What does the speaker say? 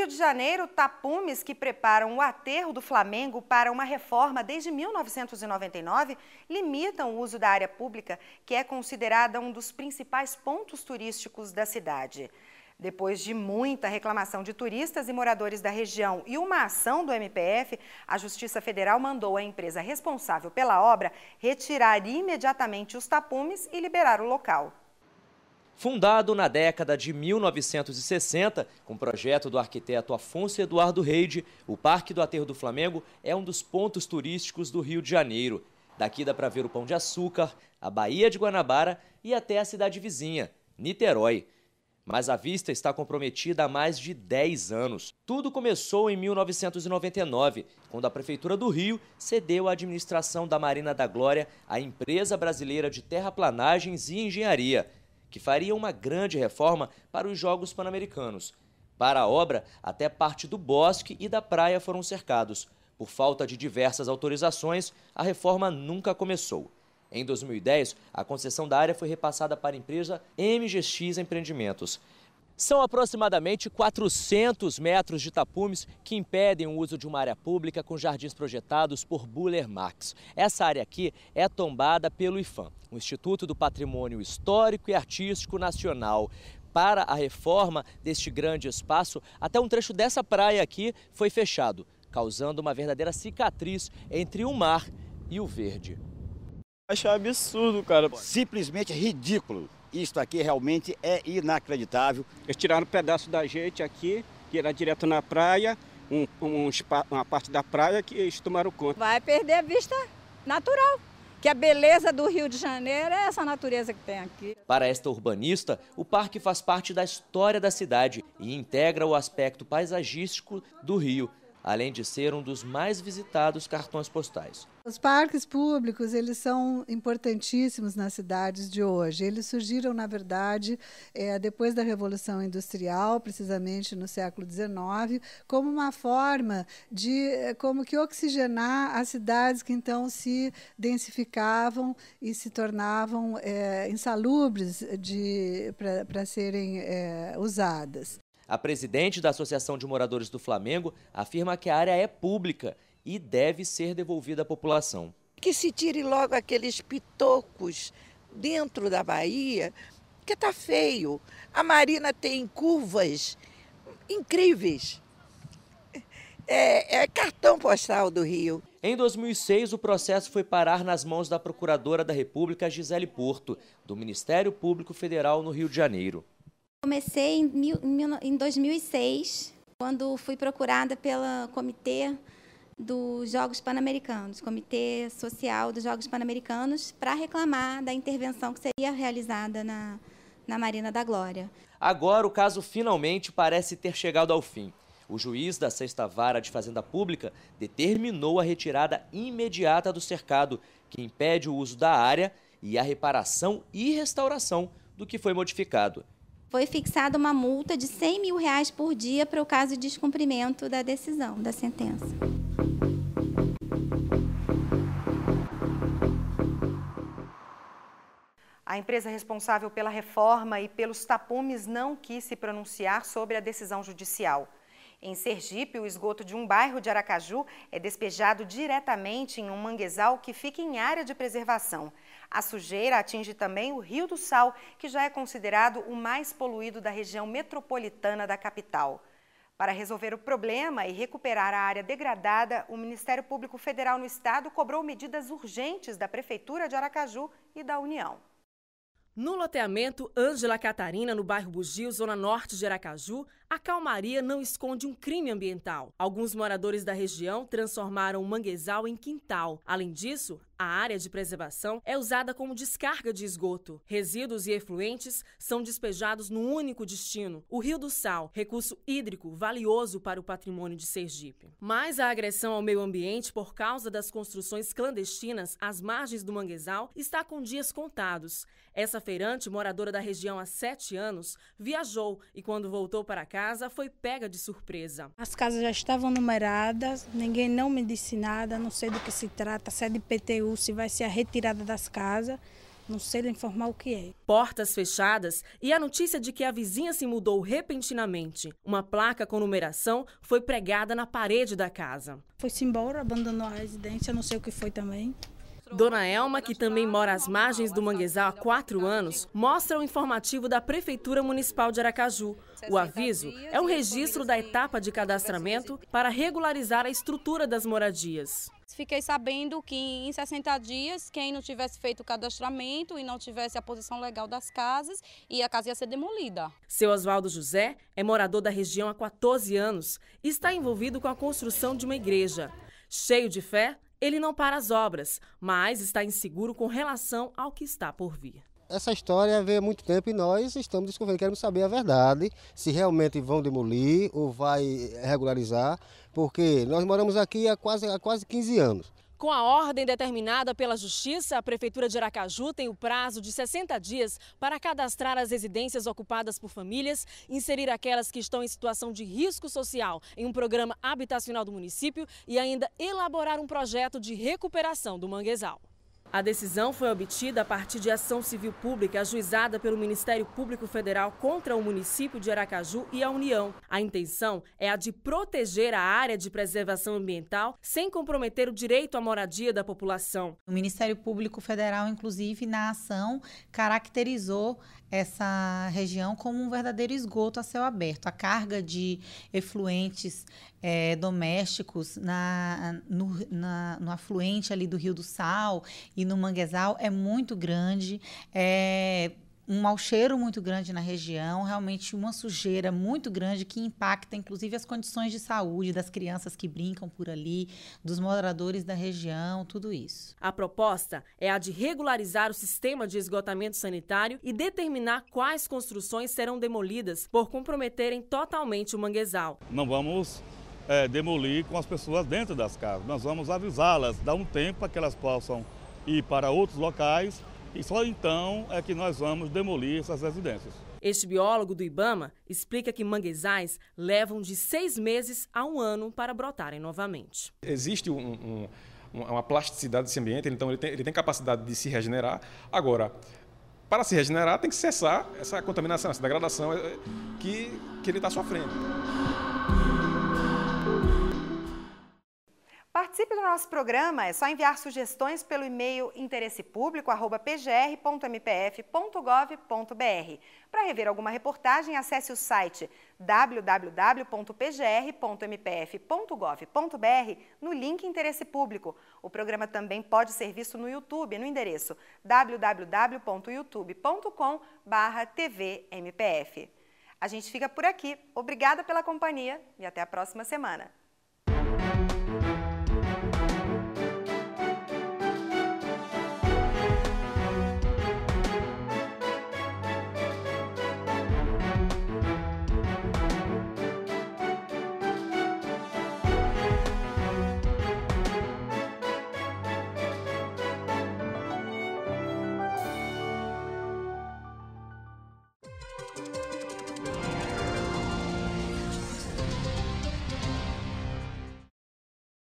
Rio de Janeiro, tapumes que preparam o aterro do Flamengo para uma reforma desde 1999 limitam o uso da área pública, que é considerada um dos principais pontos turísticos da cidade. Depois de muita reclamação de turistas e moradores da região e uma ação do MPF, a Justiça Federal mandou a empresa responsável pela obra retirar imediatamente os tapumes e liberar o local. Fundado na década de 1960, com projeto do arquiteto Afonso Eduardo Reide, o Parque do Aterro do Flamengo é um dos pontos turísticos do Rio de Janeiro. Daqui dá para ver o Pão de Açúcar, a Baía de Guanabara e até a cidade vizinha, Niterói. Mas a vista está comprometida há mais de 10 anos. Tudo começou em 1999, quando a Prefeitura do Rio cedeu a administração da Marina da Glória à Empresa Brasileira de Terraplanagens e Engenharia que faria uma grande reforma para os Jogos Pan-Americanos. Para a obra, até parte do bosque e da praia foram cercados. Por falta de diversas autorizações, a reforma nunca começou. Em 2010, a concessão da área foi repassada para a empresa MGX Empreendimentos. São aproximadamente 400 metros de tapumes que impedem o uso de uma área pública com jardins projetados por Buller Marx. Essa área aqui é tombada pelo IFAM, o Instituto do Patrimônio Histórico e Artístico Nacional. Para a reforma deste grande espaço, até um trecho dessa praia aqui foi fechado, causando uma verdadeira cicatriz entre o mar e o verde. Acho absurdo, cara. Simplesmente ridículo. Isto aqui realmente é inacreditável. Eles tiraram um pedaço da gente aqui, que era direto na praia, um, um, uma parte da praia que eles tomaram conta. Vai perder a vista natural que a beleza do Rio de Janeiro é essa natureza que tem aqui. Para esta urbanista, o parque faz parte da história da cidade e integra o aspecto paisagístico do Rio, além de ser um dos mais visitados cartões postais. Os parques públicos, eles são importantíssimos nas cidades de hoje. Eles surgiram, na verdade, é, depois da Revolução Industrial, precisamente no século XIX, como uma forma de é, como que oxigenar as cidades que então se densificavam e se tornavam é, insalubres para serem é, usadas. A presidente da Associação de Moradores do Flamengo afirma que a área é pública e deve ser devolvida à população. Que se tire logo aqueles pitocos dentro da Bahia, que tá feio. A Marina tem curvas incríveis. É, é, cartão postal do Rio. Em 2006, o processo foi parar nas mãos da Procuradora da República, Gisele Porto, do Ministério Público Federal no Rio de Janeiro. Comecei em, mil, em 2006, quando fui procurada pelo Comitê dos Jogos Pan-Americanos, Comitê Social dos Jogos Pan-Americanos, para reclamar da intervenção que seria realizada na, na Marina da Glória. Agora o caso finalmente parece ter chegado ao fim. O juiz da Sexta Vara de Fazenda Pública determinou a retirada imediata do cercado, que impede o uso da área e a reparação e restauração do que foi modificado foi fixada uma multa de 100 mil reais por dia para o caso de descumprimento da decisão, da sentença. A empresa responsável pela reforma e pelos tapumes não quis se pronunciar sobre a decisão judicial. Em Sergipe, o esgoto de um bairro de Aracaju é despejado diretamente em um manguezal que fica em área de preservação. A sujeira atinge também o Rio do Sal, que já é considerado o mais poluído da região metropolitana da capital. Para resolver o problema e recuperar a área degradada, o Ministério Público Federal no Estado cobrou medidas urgentes da Prefeitura de Aracaju e da União. No loteamento Ângela Catarina, no bairro Bugio, zona norte de Aracaju, a calmaria não esconde um crime ambiental. Alguns moradores da região transformaram o manguezal em quintal. Além disso, a área de preservação é usada como descarga de esgoto. Resíduos e efluentes são despejados num único destino, o Rio do Sal, recurso hídrico valioso para o patrimônio de Sergipe. Mas a agressão ao meio ambiente por causa das construções clandestinas às margens do manguezal está com dias contados. Essa feirante, moradora da região há sete anos, viajou e quando voltou para casa foi pega de surpresa. As casas já estavam numeradas, ninguém não me disse nada, não sei do que se trata, se é de PTU se vai ser a retirada das casas. Não sei lhe informar o que é. Portas fechadas e a notícia de que a vizinha se mudou repentinamente. Uma placa com numeração foi pregada na parede da casa. Foi-se embora, abandonou a residência, não sei o que foi também. Dona Elma, que também mora às margens do manguezal há quatro anos, mostra o informativo da Prefeitura Municipal de Aracaju. O aviso é um registro da etapa de cadastramento para regularizar a estrutura das moradias. Fiquei sabendo que em 60 dias, quem não tivesse feito o cadastramento e não tivesse a posição legal das casas, e a casa ia ser demolida. Seu Oswaldo José é morador da região há 14 anos e está envolvido com a construção de uma igreja. Cheio de fé, ele não para as obras, mas está inseguro com relação ao que está por vir essa história veio há muito tempo e nós estamos descobrindo, queremos saber a verdade, se realmente vão demolir ou vai regularizar, porque nós moramos aqui há quase, há quase 15 anos. Com a ordem determinada pela Justiça, a Prefeitura de Aracaju tem o prazo de 60 dias para cadastrar as residências ocupadas por famílias, inserir aquelas que estão em situação de risco social em um programa habitacional do município e ainda elaborar um projeto de recuperação do manguezal. A decisão foi obtida a partir de ação civil pública ajuizada pelo Ministério Público Federal contra o município de Aracaju e a União. A intenção é a de proteger a área de preservação ambiental sem comprometer o direito à moradia da população. O Ministério Público Federal, inclusive, na ação, caracterizou essa região como um verdadeiro esgoto a céu aberto. A carga de efluentes é, domésticos na, no, na, no afluente ali do Rio do Sal e no manguezal é muito grande, é um mau cheiro muito grande na região, realmente uma sujeira muito grande que impacta inclusive as condições de saúde das crianças que brincam por ali, dos moradores da região, tudo isso. A proposta é a de regularizar o sistema de esgotamento sanitário e determinar quais construções serão demolidas por comprometerem totalmente o manguezal. Não vamos é, demolir com as pessoas dentro das casas, nós vamos avisá-las, dar um tempo para que elas possam e para outros locais, e só então é que nós vamos demolir essas residências. Este biólogo do Ibama explica que manguezais levam de seis meses a um ano para brotarem novamente. Existe um, um, uma plasticidade desse ambiente, então ele tem, ele tem capacidade de se regenerar. Agora, para se regenerar, tem que cessar essa contaminação, essa degradação eh, que, que ele está sofrendo. Participe do nosso programa, é só enviar sugestões pelo e-mail interessepublico.pgr.mpf.gov.br. Para rever alguma reportagem, acesse o site www.pgr.mpf.gov.br no link Interesse Público. O programa também pode ser visto no YouTube, no endereço www.youtube.com/tvmpf. A gente fica por aqui. Obrigada pela companhia e até a próxima semana.